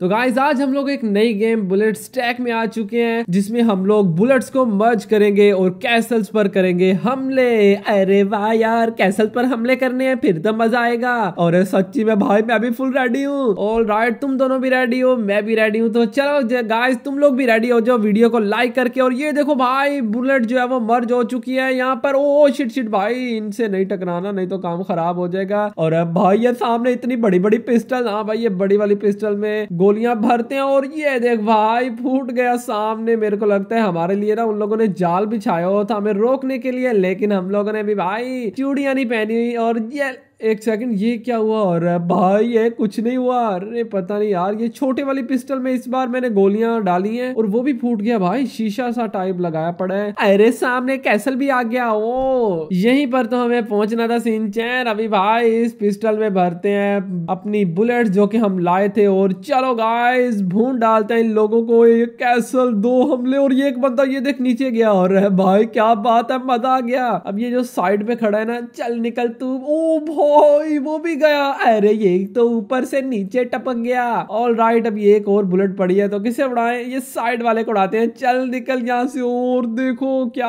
तो गाइज आज हम लोग एक नई गेम बुलेट स्टैक में आ चुके हैं जिसमें हम लोग बुलेट्स को मर्ज करेंगे और कैसल्स पर करेंगे हमले अरे वाह यार कैसल पर हमले करने हैं फिर तो मजा आएगा और सच्ची में भाई मैं भी फुल रेडी हूँ ऑल राइट तुम दोनों भी रेडी हो मैं भी रेडी हूँ तो चलो गाइज तुम लोग भी रेडी हो जाओ वीडियो को लाइक करके और ये देखो भाई बुलेट जो है वो मर्ज हो चुकी है यहाँ पर ओ शिट शिट भाई इनसे नहीं टकराना नहीं तो काम खराब हो जाएगा और भाई ये सामने इतनी बड़ी बड़ी पिस्टल हाँ भाई ये बड़ी वाली पिस्टल में गोलियां भरते हैं और ये देख भाई फूट गया सामने मेरे को लगता है हमारे लिए ना उन लोगों ने जाल बिछाया हुआ था हमें रोकने के लिए लेकिन हम लोगों ने भी भाई चूड़िया नहीं पहनी हुई और ये एक सेकंड ये क्या हुआ और भाई ये कुछ नहीं हुआ अरे पता नहीं यार ये छोटे वाली पिस्टल में इस बार मैंने गोलियां डाली हैं और वो भी फूट गया भाई शीशा सा टाइप लगाया पड़ा है अरे सामने कैसल भी आ गया ओ यहीं पर तो हमें पहुंचना था सिंचैन अभी भाई इस पिस्टल में भरते हैं अपनी बुलेट जो की हम लाए थे और चलो गाय भून डालते हैं इन लोगों को ये कैसल दो हमले और ये एक बंदा ये देख नीचे गया और भाई क्या बात है मजा आ गया अब ये जो साइड पे खड़ा है ना चल निकल तू ओ वो भी गया अरे ये तो ऊपर से नीचे टपक गया ऑल राइट अब ये एक और बुलेट पड़ी है तो किसे उड़ाए ये साइड वाले को उड़ाते हैं चल निकल यहाँ से और देखो क्या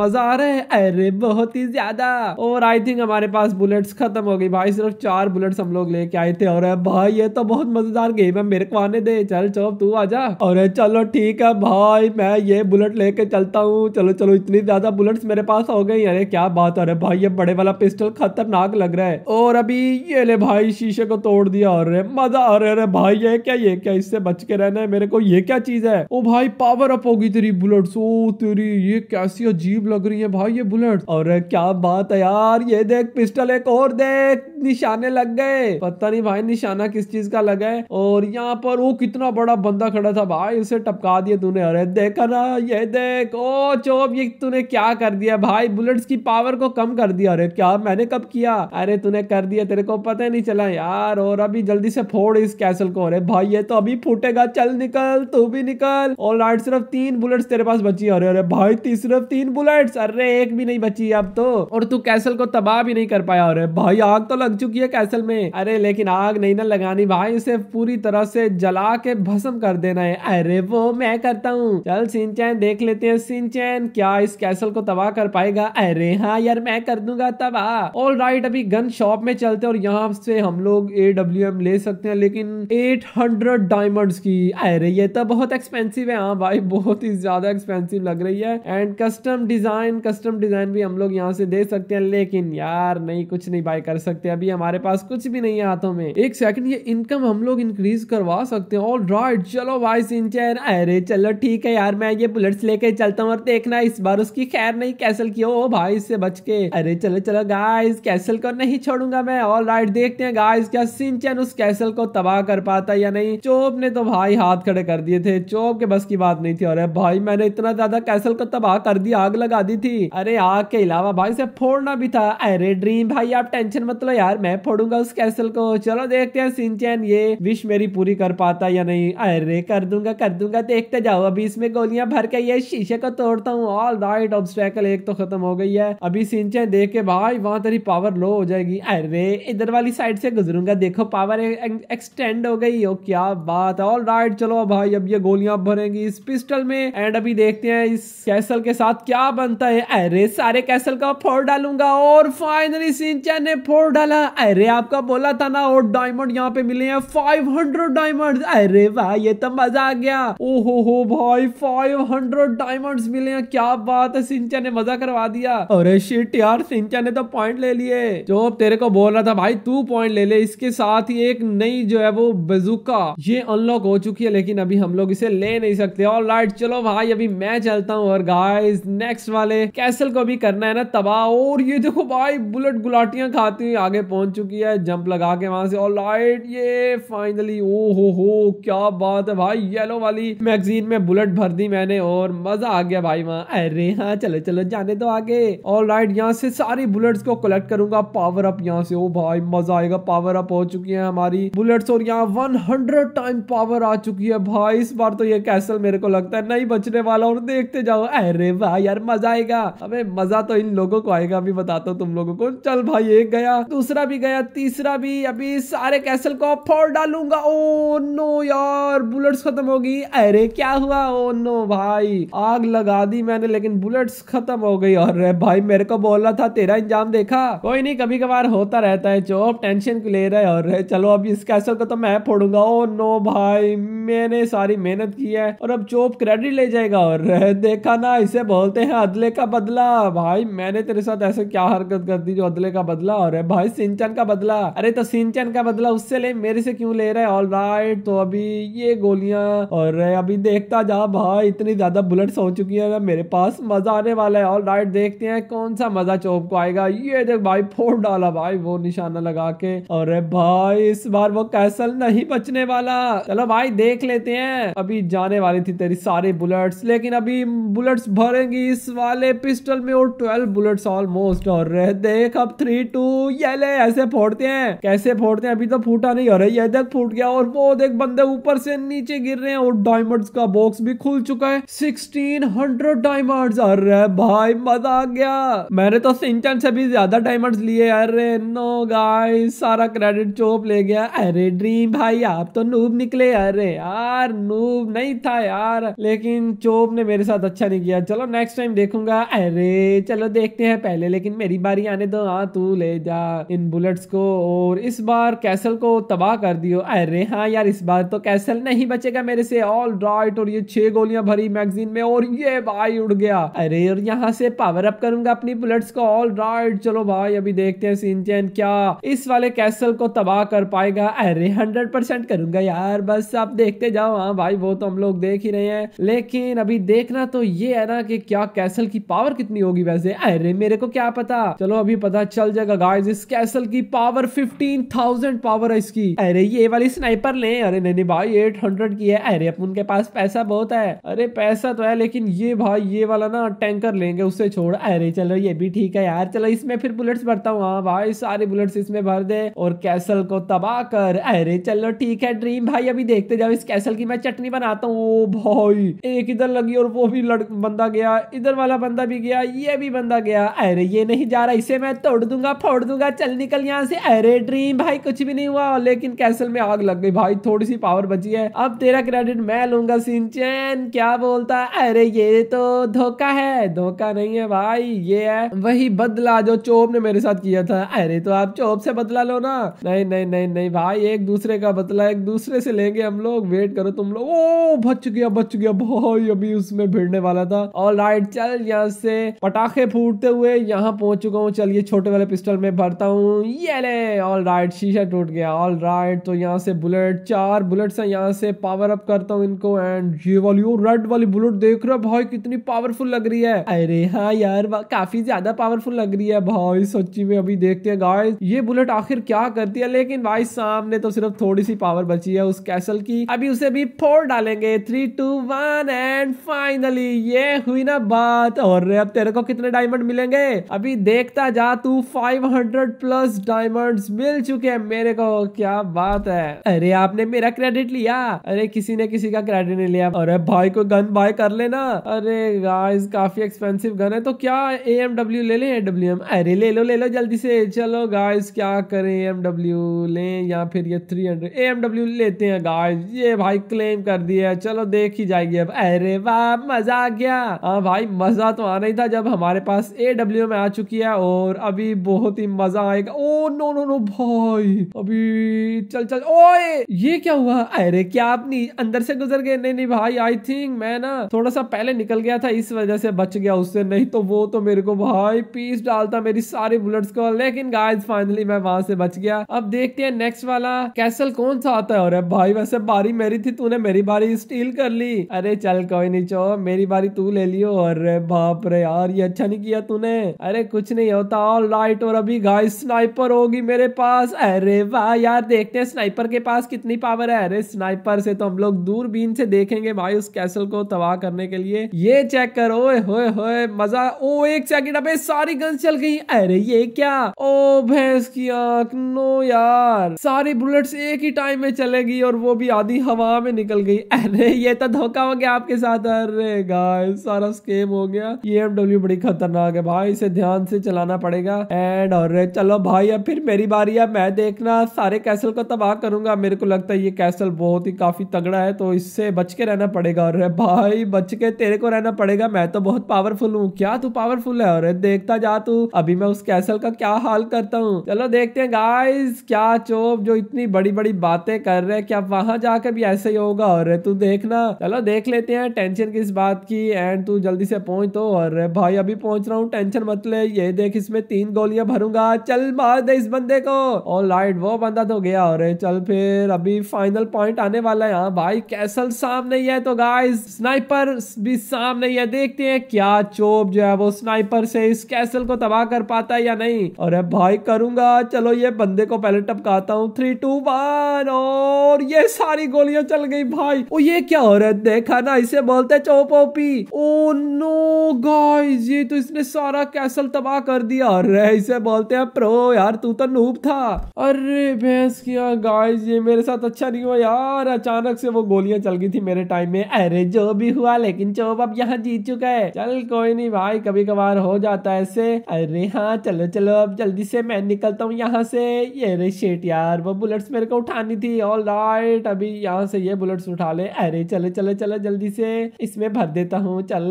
मजा आ रहा है अरे बहुत ही ज्यादा और आई थिंक हमारे पास बुलेट्स खत्म हो गई भाई सिर्फ चार बुलेट्स हम लोग लेके आए थे और भाई ये तो बहुत मजेदार गेम है मेरे को आने दे चल चो तू जा अरे चलो ठीक है भाई मैं ये बुलेट लेके चलता हूँ चलो चलो इतनी ज्यादा बुलेट्स मेरे पास हो गई अरे क्या बात अरे भाई ये बड़े वाला पिस्टल खतरनाक लग रहा है है और अभी ये ले भाई शीशे को तोड़ दिया और रे मजा आ रहा है भाई ये क्या ये क्या इससे बच के रहना है मेरे को ये क्या चीज है ओ भाई पावर अप होगी तेरी बुलेट सो तेरी ये कैसी अजीब लग रही है भाई ये बुलेट और क्या बात है यार ये देख पिस्टल एक और देख निशाने लग गए पता नहीं भाई निशाना किस चीज का लगा है और यहाँ पर वो कितना बड़ा बंदा खड़ा था भाई उसे टपका दिया तूने अरे देखा ना ये देख ओ चोप ये तूने क्या कर दिया भाई बुलेट्स की पावर को कम कर दिया अरे क्या मैंने कब किया अरे अरे तूने कर दिया तेरे को पता नहीं चला यार और अभी जल्दी से फोड़ इस कैसल को अरे भाई ये तो अभी फूटेगा चल निकल तू भी निकल और राइट सिर्फ तीन बुलेट्स तेरे पास बची अरे अरे भाई तीस सिर्फ तीन बुलेट्स अरे एक भी नहीं बची अब तो और तू कैसल को तबाह भी नहीं कर पाया अरे भाई आग तो लग चुकी है कैसल में अरे लेकिन आग नहीं ना लगानी भाई उसे पूरी तरह से जला के भस्म कर देना है अरे वो मैं करता हूँ चल सिंचैन देख लेते हैं सिंचैन क्या इस कैसल को तबाह कर पाएगा अरे हाँ यार मैं कर दूंगा तबाह ऑल राइट अभी गन गन शॉप में चलते हैं और यहाँ से हम लोग ए डब्ल्यू एम ले सकते हैं लेकिन एट हंड्रेड डायमंड्स की रही है तो बहुत एक्सपेंसिव है हाँ भाई बहुत ही ज्यादा एक्सपेंसिव लग रही है and custom design custom design भी हम लोग यहाँ से दे सकते हैं लेकिन यार नहीं कुछ नहीं बाय कर सकते अभी हमारे पास कुछ भी नहीं है हाथों में एक सेकंड ये इनकम हम लोग इंक्रीज करवा सकते हैं ऑल राइट चलो भाई सिंचन अरे चलो ठीक है यार मैं ये बुलेट्स लेके चलता हूँ और देखना इस बार उसकी खैर नहीं कैसल की ओ भाई इससे बच के अरे चलो चलो गाइस कैसल को नहीं नहीं छोड़ूंगा मैं ऑल राइट देखते हैं गाइस क्या सिंचन उस कैसल को तबाह कर पाता या नहीं चोप ने तो भाई हाथ खड़े कर दिए थे चोप के बस की बात नहीं थी और भाई मैंने इतना ज्यादा कैसल को तबाह कर दिया आग लगा दी थी अरे आग के अलावा भाई से फोड़ना भी था अरे ड्रीम भाई आप टेंशन मत लो यार मैं फोड़ूंगा उस कैसल को चलो देखते हैं सिंचन ये विश मेरी पूरी कर पाता या नहीं अरे कर दूंगा कर दूंगा देखते जाओ अभी इसमें गोलियां भर के ये शीशे को तोड़ता हूँ ऑल राइट ऑब्स्ट्रैकल एक तो खत्म हो गई है अभी सिंचन देख के भाई वहां तेरी पावर लो हो जाएगी जाएगी अरे इधर वाली साइड से गुजरूंगा देखो पावर एक्सटेंड e- e- हो गई हो क्या बात है ऑल राइट चलो भाई अब ये गोलियां भरेंगी इस पिस्टल में एंड अभी देखते हैं इस कैसल के साथ क्या बनता है अरे सारे कैसल का फोर डालूंगा और फाइनली सिंचा ने फोर डाला अरे आपका बोला था ना और डायमंड यहाँ पे मिले हैं फाइव हंड्रेड डायमंड अरे भाई ये तो मजा आ गया ओहो हो भाई फाइव हंड्रेड डायमंड मिले हैं क्या बात है सिंचा ने मजा करवा दिया अरे शिट यार सिंचा ने तो पॉइंट ले लिए जो तेरे को बोल रहा था भाई तू पॉइंट ले ले इसके साथ ही एक नई जो है वो बजुका ये अनलॉक हो चुकी है लेकिन अभी हम लोग इसे ले नहीं सकते और लाइट चलो भाई अभी मैं चलता हूँ और गाइस नेक्स्ट वाले कैसल को भी करना है ना तबाह और ये देखो भाई बुलेट गुलाटियां खाती हुई आगे पहुंच चुकी है जंप लगा के वहां से और लाइट ये फाइनली ओ हो हो क्या बात है भाई येलो वाली मैगजीन में बुलेट भर दी मैंने और मजा आ गया भाई वहां अरे हाँ चलो चलो जाने दो आगे और लाइट यहाँ से सारी बुलेट्स को कलेक्ट करूंगा पावर अप यहाँ से ओ भाई मजा आएगा पावर अप हो चुकी है हमारी बुलेट्स और यहाँ वन हंड्रेड टाइम पावर आ चुकी है भाई इस बार तो ये कैसल मेरे को लगता है नहीं बचने वाला और देखते जाओ अरे भाई यार मजा आएगा अबे मजा तो इन लोगों को आएगा अभी बताता हूँ तुम लोगों को चल भाई एक गया दूसरा भी गया तीसरा भी अभी सारे कैसल को फोड़ डालूंगा ओ नो यार बुलेट्स खत्म होगी अरे क्या हुआ ओ नो भाई आग लगा दी मैंने लेकिन बुलेट्स खत्म हो गई और भाई मेरे को बोल रहा था तेरा इंजाम देखा कोई नहीं कभी कभार बार होता रहता है जॉब टेंशन को ले रहा है और चलो अब इस कैसल को तो मैं फोड़ूंगा ओ नो भाई मैंने सारी मेहनत की है और अब चोप क्रेडिट ले जाएगा और देखा ना इसे बोलते हैं अदले का बदला भाई मैंने तेरे साथ ऐसे क्या हरकत कर दी जो अदले का बदला और भाई सिंचन का बदला अरे तो सिंचन का बदला उससे ले मेरे से क्यों ले रहे है ऑल राइट तो अभी ये गोलियां और अभी देखता जा भाई इतनी ज्यादा बुलेट्स हो चुकी है मेरे पास मजा आने वाला है ऑल राइट देखते हैं कौन सा मजा चौप को आएगा ये देख भाई फोड़ डाल वाला भाई वो निशाना लगा के और भाई इस बार वो कैसल नहीं बचने वाला चलो भाई देख लेते हैं अभी जाने वाली थी तेरी सारी बुलेट्स लेकिन अभी बुलेट्स भरेंगी इस वाले पिस्टल में और ट्वेल्व बुलेट्स ऑलमोस्ट और देख अब थ्री टू ये ले ऐसे फोड़ते हैं कैसे फोड़ते हैं अभी तो फूटा नहीं अरे ये देख फूट गया और वो देख बंदे ऊपर से नीचे गिर रहे हैं और डायमंड्स का बॉक्स भी खुल चुका है सिक्सटीन हंड्रेड डायमंड्स अरे भाई मजा आ गया मैंने तो सिंचन से भी ज्यादा डायमंड्स लिए यार अरे नो गाइस सारा क्रेडिट चोप ले गया अरे ड्रीम भाई आप तो नूब निकले अरे यार नूब नहीं था यार लेकिन चोप ने मेरे साथ अच्छा नहीं किया चलो नेक्स्ट टाइम देखूंगा अरे चलो देखते हैं पहले लेकिन मेरी बारी आने दो हाँ तू ले जा इन बुलेट्स को और इस बार कैसल को तबाह कर दियो अरे हाँ यार इस बार तो कैसल नहीं बचेगा मेरे से ऑल राइट और ये छह गोलियां भरी मैगजीन में और ये भाई उड़ गया अरे और यहाँ से पावर अप करूंगा अपनी बुलेट्स को ऑल राइट चलो भाई अभी देखते हैं इस इंडियन क्या इस वाले कैसल को तबाह कर पाएगा अरे हंड्रेड परसेंट करूंगा यार बस आप देखते जाओ हाँ भाई वो तो हम लोग देख ही रहे हैं लेकिन अभी देखना तो ये है ना कि क्या कैसल की पावर कितनी होगी वैसे अरे मेरे को क्या पता चलो अभी पता चल जाएगा गाइस इस कैसल की पावर फिफ्टीन थाउजेंड पावर है इसकी अरे ये वाली स्नाइपर ले अरे नहीं नहीं भाई एट हंड्रेड की है अरे अपन के पास पैसा बहुत है अरे पैसा तो है लेकिन ये भाई ये वाला ना टैंकर लेंगे उसे छोड़ अरे चलो ये भी ठीक है यार चलो इसमें फिर बुलेट्स भरता हूँ हाँ भाई सारे बुलेट्स इसमें भर दे और कैसल को तबाह कर अरे चलो ठीक है ड्रीम भाई अभी देखते जाओ इस कैसल की मैं चटनी बनाता हूँ भाई एक इधर लगी और वो भी बंदा गया इधर वाला बंदा भी गया ये भी बंदा गया अरे ये नहीं जा रहा इसे मैं तोड़ दूंगा फोड़ दूंगा चल निकल यहाँ से अरे ड्रीम भाई कुछ भी नहीं हुआ लेकिन कैसल में आग लग गई भाई थोड़ी सी पावर बची है अब तेरा क्रेडिट मैं लूंगा सिंचन क्या बोलता अरे ये तो धोखा है धोखा नहीं है भाई ये है वही बदला जो चोप ने मेरे साथ किया था अरे तो आप चौप से बदला लो ना नहीं नहीं नहीं नहीं भाई एक दूसरे का बदला एक दूसरे से लेंगे हम लोग वेट करो तुम लोग ओ बच गया बच गया भाई अभी उसमें भिड़ने वाला था और राइट चल यहाँ से पटाखे फूटते हुए यहाँ पहुंच चुका हूँ चलिए छोटे वाले पिस्टल में भरता हूँ ये ले ऑल राइट शीशा टूट गया ऑल राइट तो यहाँ से बुलेट चार बुलेट हैं यहाँ से पावर अप करता हूँ इनको एंड ये वाली वो रेड वाली बुलेट देख रहे हो भाई कितनी पावरफुल लग रही है अरे हाँ यार काफी ज्यादा पावरफुल लग रही है भाई सच्ची में अभी देखते हैं गाइस ये बुलेट आखिर क्या करती है लेकिन भाई सामने तो सिर्फ थोड़ी सी पावर बची है उस कैसल की अभी उसे भी फोर डालेंगे three two one and finally ये हुई ना बात और अब तेरे को कितने डायमंड मिलेंगे अभी देखता जा तू 500 प्लस डायमंड मिल चुके हैं मेरे को क्या बात है अरे आपने मेरा क्रेडिट लिया अरे किसी ने किसी का क्रेडिट नहीं लिया अरे भाई को गन बाय कर लेना अरे गाइस काफी एक्सपेंसिव गन है तो क्या ए ले लें एडब्ल्यू अरे ले लो ले लो जल्दी से चलो गाइस क्या करें एम डब्ल्यू लें या फिर ये थ्री हंड्रेड एम डब्ल्यू लेते हैं गाइस ये भाई क्लेम कर दिया चलो देख ही जाएगी अब अरे वाह मजा आ गया हाँ भाई मजा तो आना ही था जब हमारे पास ए डब्ल्यू में आ चुकी है और अभी बहुत ही मजा आएगा ओ नो नो नो भाई अभी चल चल ओए ये क्या हुआ अरे क्या अपनी अंदर से गुजर गए नहीं नहीं भाई आई थिंक मैं ना थोड़ा सा पहले निकल गया था इस वजह से बच गया उससे नहीं तो वो तो मेरे को भाई पीस डालता मेरी सारी बुलेट्स को ले लेकिन गाइस फाइनली मैं वहां से बच गया अब देखते हैं नेक्स्ट वाला कैसल कौन सा आता है और भाई वैसे बारी मेरी थी तूने मेरी बारी स्टील कर ली अरे चल कोई नहीं चो मेरी बारी तू ले लियो और बाप रे यार ये अच्छा नहीं किया तूने अरे कुछ नहीं होता ऑल राइट और अभी गाइस स्नाइपर होगी मेरे पास अरे वाह यार देखते हैं स्नाइपर के पास कितनी पावर है अरे स्नाइपर से तो हम लोग दूरबीन से देखेंगे भाई उस कैसल को तबाह करने के लिए ये चेक करो हो होए मजा ओ एक सेकंड अबे सारी गन चल गई अरे ये क्या ओ भैंस की आंख नो यार सारी बुलेट्स एक ही टाइम में चलेगी और वो भी आधी हवा में निकल गई अरे ये तो धोखा हो गया आपके साथ अरे गाय सारा स्केम हो गया ये एमडब्ल्यू बड़ी खतरनाक है भाई इसे ध्यान से चलाना पड़ेगा एंड और चलो भाई अब फिर मेरी बारी है मैं देखना सारे कैसल को तबाह करूंगा मेरे को लगता है ये कैसल बहुत ही काफी तगड़ा है तो इससे बच के रहना पड़ेगा अरे भाई बच के तेरे को रहना पड़ेगा मैं तो बहुत पावरफुल हूँ क्या तू पावरफुल है अरे देखता जा तू अभी मैं उस कैसल का क्या हाल करता हूँ चलो देखते हैं गाइस क्या चोप जो इतनी बड़ी बड़ी बातें कर रहे हैं क्या वहां जाकर भी ऐसे ही होगा और तू देखना चलो देख लेते हैं टेंशन किस बात की एंड तू जल्दी से पहुंच तो और भाई अभी पहुंच रहा हूँ टेंशन मत ले ये देख इसमें तीन गोलियां भरूंगा चल मार दे इस बंदे को और लाइट वो बंदा तो गया और चल फिर अभी फाइनल पॉइंट आने वाला है हाँ भाई कैसल सामने ही है तो गाइस स्नाइपर भी सामने ही है देखते हैं क्या चोप जो है वो स्नाइपर से इस कैसल को तबाह कर पाता है या नहीं और अब भाई करूंगा चलो ये बंदे को पहले टपकाता हूँ थ्री टू वन और ये सारी गोलियां चल गई भाई ओ ये क्या हो रहा है देखा ना इसे बोलते चौप ओपी ओ नो गाइस ये तो इसने सारा कैसल तबाह कर दिया अरे इसे बोलते हैं प्रो यार तू तो नूब था अरे भैंस किया गाइस ये मेरे साथ अच्छा नहीं हुआ यार अचानक से वो गोलियां चल गई थी मेरे टाइम में अरे जो भी हुआ लेकिन चौप अब यहाँ जीत चुका है चल कोई नहीं भाई कभी कभार हो जाता है ऐसे अरे हाँ चलो चलो अब जल्दी से मैं निकलता हूँ यहाँ से ये अरे शेट यार वो बुलेट्स मेरे को उठानी थी ऑल राइट अभी यहाँ से ये बुलेट्स उठा ले अरे चले चले चले जल्दी से इसमें भर देता हूँ चल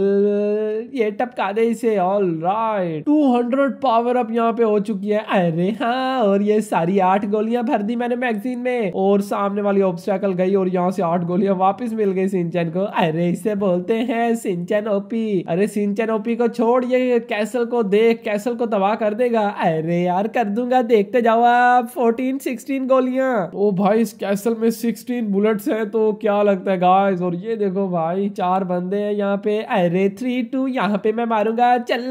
ये टपका दे इसे all right two hundred power up यहाँ पे हो चुकी है अरे हाँ और ये सारी आठ गोलियां भर दी मैंने मैगजीन में और सामने वाली ऑब्स्टेकल गई और यहाँ से आठ गोलियां वापिस मिल गई सिंचन को अरे इसे बोलते हैं सिंचन ओपी अरे सिंचन ओपी को छोड़ ये कैसल को देख कैसल को तबाह कर देगा अरे अरे यार कर दूंगा देखते जाओ आप फोर्टीन सिक्सटीन गोलियां ओ भाई इस कैसल में सिक्सटीन बुलेट्स हैं तो क्या लगता है गाइस और ये देखो भाई चार बंदे हैं यहाँ पे अरे थ्री टू यहाँ पे मैं मारूंगा चल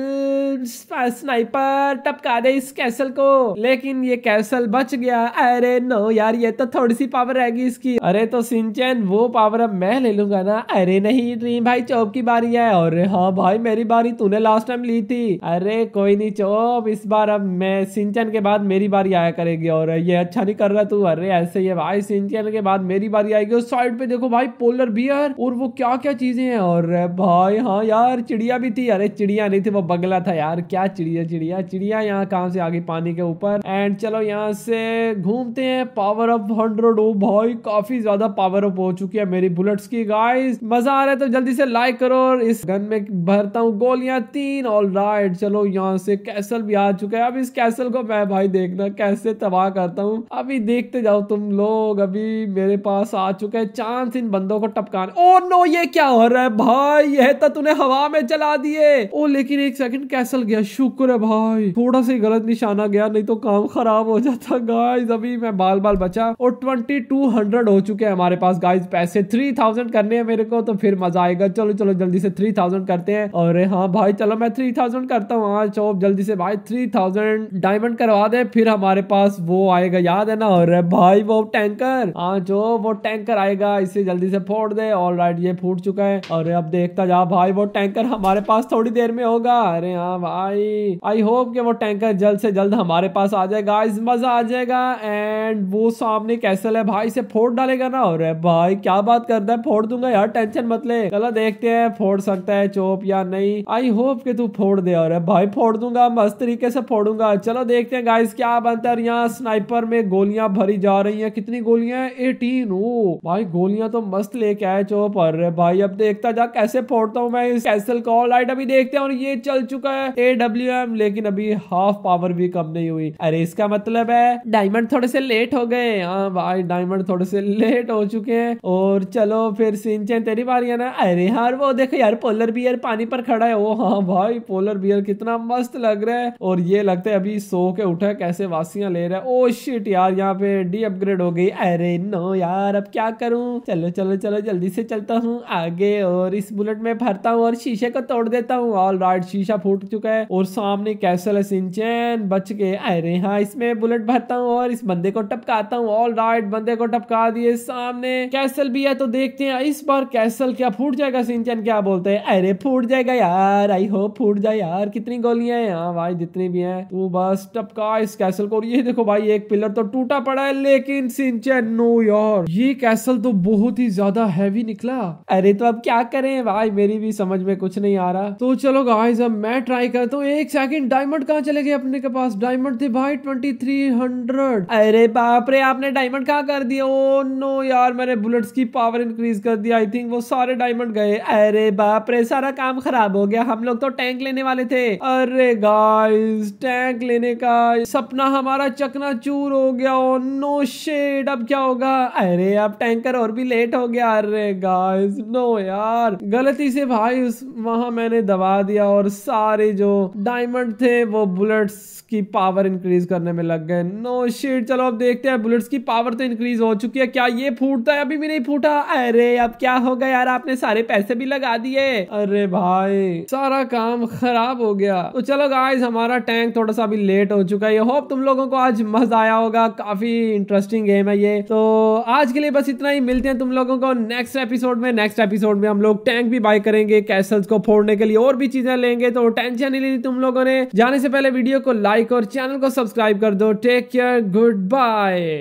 स्नाइपर टपका दे इस कैसल को लेकिन ये कैसल बच गया अरे नो यार ये तो थोड़ी सी पावर रहेगी इसकी अरे तो सिंचन वो पावर अब मैं ले लूंगा ना अरे नहीं ड्रीम भाई चौप की बारी है और हाँ भाई मेरी बारी तूने लास्ट टाइम ली थी अरे कोई नहीं चौब इस बार अब मैं सिंचन के बाद मेरी बारी आया करेगी और ये अच्छा नहीं कर रहा तू अरे ऐसे ही है भाई सिंचन के बाद मेरी बारी आएगी उस साइड पे देखो भाई पोलर बियर और वो क्या क्या चीजें हैं और भाई हाँ यार चिड़िया भी थी अरे चिड़िया नहीं थी वो बगला था यार क्या चिड़िया चिड़िया चिड़िया यहाँ कहाँ से आ गई पानी के ऊपर एंड चलो यहाँ से घूमते हैं पावर ऑफ हंड्रेड ओ भाई काफी ज्यादा पावर ऑफ हो चुकी है मेरी बुलेट्स की गाइस मजा आ रहा है तो जल्दी से लाइक करो और इस गन में भरता हूँ गोलियां तीन ऑल राइट चलो यहाँ से कैसल भी आ चुका है अब इस कैसल को मैं भाई देखना कैसे तबाह करता हूँ अभी देखते जाओ तुम लोग अभी मेरे पास आ चुके हैं चांस इन बंदों को टपका ओ नो ये क्या हो रहा है भाई यह तो तूने हवा में चला दिए ओ लेकिन एक सेकंड कैसल गया शुक्र है भाई थोड़ा सा गलत निशाना गया नहीं तो काम खराब हो जाता गाइज अभी मैं बाल बाल बचा और ट्वेंटी टू हंड्रेड हो चुके हैं हमारे पास गाइज पैसे थ्री थाउजेंड करने हैं मेरे को तो फिर मजा आएगा चलो चलो जल्दी से थ्री थाउजेंड करते हैं अरे हाँ भाई चलो मैं थ्री थाउजेंड करता हूँ हाँ चौब जल्दी से भाई थ्री थाउजेंड डायमंड डायमंड करवा दे फिर हमारे पास वो आएगा याद है ना अरे भाई वो टैंकर हाँ जो वो टैंकर आएगा इसे जल्दी से फोड़ दे ऑल राइट ये फूट चुका है अरे अब देखता जा भाई वो टैंकर हमारे पास थोड़ी देर में होगा अरे हाँ भाई आई होप के वो टैंकर जल्द से जल्द हमारे पास आ जाएगा इस मजा आ जाएगा एंड वो सामने कैसल है भाई इसे फोड़ डालेगा ना अरे भाई क्या बात करता है फोड़ दूंगा यार टेंशन मत ले चलो देखते हैं फोड़ सकता है चोप या नहीं आई होप के तू फोड़ दे अरे भाई फोड़ दूंगा मस्त तरीके से फोड़ूंगा होगा चलो देखते हैं गाइस क्या बनता है यहाँ स्नाइपर में गोलियां भरी जा रही हैं कितनी गोलियां हैं ओ भाई गोलियां तो मस्त लेके आए चो पर भाई अब देखता जा कैसे फोड़ता हूँ मैं इस कैसल को लाइट अभी देखते हैं और ये चल चुका है एडब्ल्यू एम लेकिन अभी हाफ पावर भी कम नहीं हुई अरे इसका मतलब है डायमंड थोड़े से लेट हो गए हाँ भाई डायमंड थोड़े से लेट हो चुके हैं और चलो फिर सिंचे तेरी बारी है ना अरे यार वो देखो यार पोलर बियर पानी पर खड़ा है ओ हाँ भाई पोलर बियर कितना मस्त लग रहा है और ये लग करते अभी सो के उठे कैसे वासियां ले रहे ओ शिट oh यार यहाँ पे डी अपग्रेड हो गई अरे नो यार अब क्या करूं चलो चलो चलो जल्दी से चलता हूँ आगे और इस बुलेट में भरता हूँ और शीशे को तोड़ देता हूँ ऑल राइट शीशा फूट चुका है और सामने कैसल है सिंचन बच के अरे हाँ इसमें बुलेट भरता हूँ और इस बंदे को टपकाता हूँ ऑल राइट बंदे को टपका दिए सामने कैसल भी है तो देखते हैं इस बार कैसल क्या फूट जाएगा सिंचन क्या बोलते है अरे फूट जाएगा यार आई होप फूट जाए यार कितनी गोलियां हैं हाँ भाई जितनी भी हैं तो बस टपका इस कैसल को और ये देखो भाई एक पिलर तो टूटा पड़ा है लेकिन सिंचन नो यार ये कैसल तो बहुत ही ज्यादा हैवी निकला अरे तो अब क्या करें भाई मेरी भी समझ में कुछ नहीं आ रहा तो चलो गाइस अब मैं ट्राई करता हूँ एक सेकंड डायमंड कहाँ चले गए अपने के पास डायमंड थे भाई ट्वेंटी थ्री हंड्रेड अरे बाप रे आपने डायमंड कहाँ कर दिया ओ नो यार मैंने बुलेट्स की पावर इंक्रीज कर दिया आई थिंक वो सारे डायमंड गए अरे बाप रे सारा काम खराब हो गया हम लोग तो टैंक लेने वाले थे अरे गाइस टैंक रैंक लेने का सपना हमारा चकना चूर हो गया ओ नो शेड अब क्या होगा अरे अब टैंकर और भी लेट हो गया अरे गाइस नो यार गलती से भाई उस वहां मैंने दबा दिया और सारे जो डायमंड थे वो बुलेट्स की पावर इंक्रीज करने में लग गए नो शेड चलो अब देखते हैं बुलेट्स की पावर तो इंक्रीज हो चुकी है क्या ये फूटता है अभी भी नहीं फूटा अरे अब क्या होगा यार आपने सारे पैसे भी लगा दिए अरे भाई सारा काम खराब हो गया तो चलो गाइस हमारा टैंक थोड़ा सा अभी लेट हो चुका है होप तुम लोगों को आज मजा आया होगा काफी इंटरेस्टिंग गेम है ये तो आज के लिए बस इतना ही मिलते हैं तुम लोगों को नेक्स्ट एपिसोड में नेक्स्ट एपिसोड में हम लोग टैंक भी बाय करेंगे कैसल्स को फोड़ने के लिए और भी चीजें लेंगे तो टेंशन नहीं लेनी तुम लोगों ने जाने से पहले वीडियो को लाइक और चैनल को सब्सक्राइब कर दो टेक केयर गुड बाय